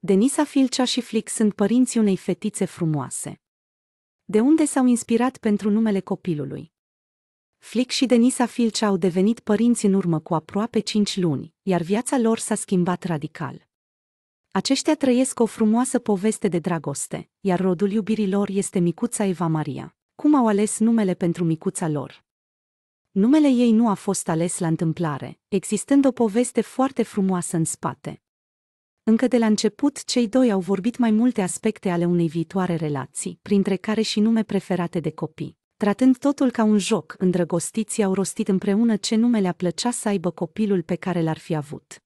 Denisa Filcea și Flick sunt părinții unei fetițe frumoase. De unde s-au inspirat pentru numele copilului? Flick și Denisa Filcea au devenit părinți în urmă cu aproape 5 luni, iar viața lor s-a schimbat radical. Aceștia trăiesc o frumoasă poveste de dragoste, iar rodul iubirii lor este micuța Eva Maria. Cum au ales numele pentru micuța lor? Numele ei nu a fost ales la întâmplare, existând o poveste foarte frumoasă în spate. Încă de la început, cei doi au vorbit mai multe aspecte ale unei viitoare relații, printre care și nume preferate de copii. Tratând totul ca un joc, îndrăgostiții au rostit împreună ce nume le-a plăcea să aibă copilul pe care l-ar fi avut.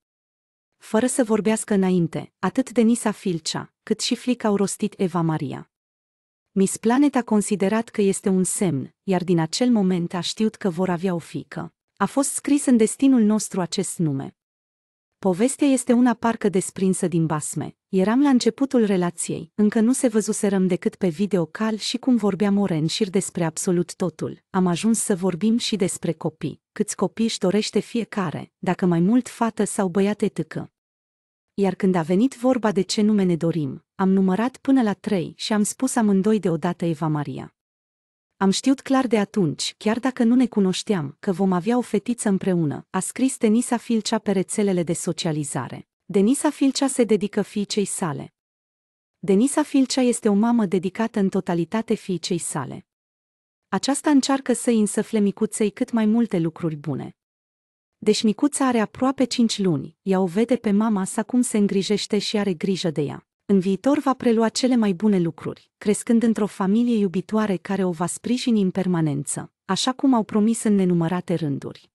Fără să vorbească înainte, atât Denisa Filcea, cât și Flic au rostit Eva Maria. Miss Planet a considerat că este un semn, iar din acel moment a știut că vor avea o fică. A fost scris în destinul nostru acest nume. Povestea este una parcă desprinsă din basme. Eram la începutul relației, încă nu se văzuserăm decât pe videocal și cum vorbeam Moren și despre absolut totul. Am ajuns să vorbim și despre copii, câți copii își dorește fiecare, dacă mai mult fată sau băiat etâcă. Iar când a venit vorba de ce nume ne dorim, am numărat până la trei și am spus amândoi deodată Eva Maria. Am știut clar de atunci, chiar dacă nu ne cunoșteam, că vom avea o fetiță împreună, a scris Denisa Filcea pe rețelele de socializare. Denisa Filcea se dedică fiicei sale. Denisa Filcea este o mamă dedicată în totalitate fiicei sale. Aceasta încearcă să-i însăfle micuței cât mai multe lucruri bune. Deși micuța are aproape 5 luni, ea o vede pe mama sa cum se îngrijește și are grijă de ea. În viitor va prelua cele mai bune lucruri, crescând într-o familie iubitoare care o va sprijini în permanență, așa cum au promis în nenumărate rânduri.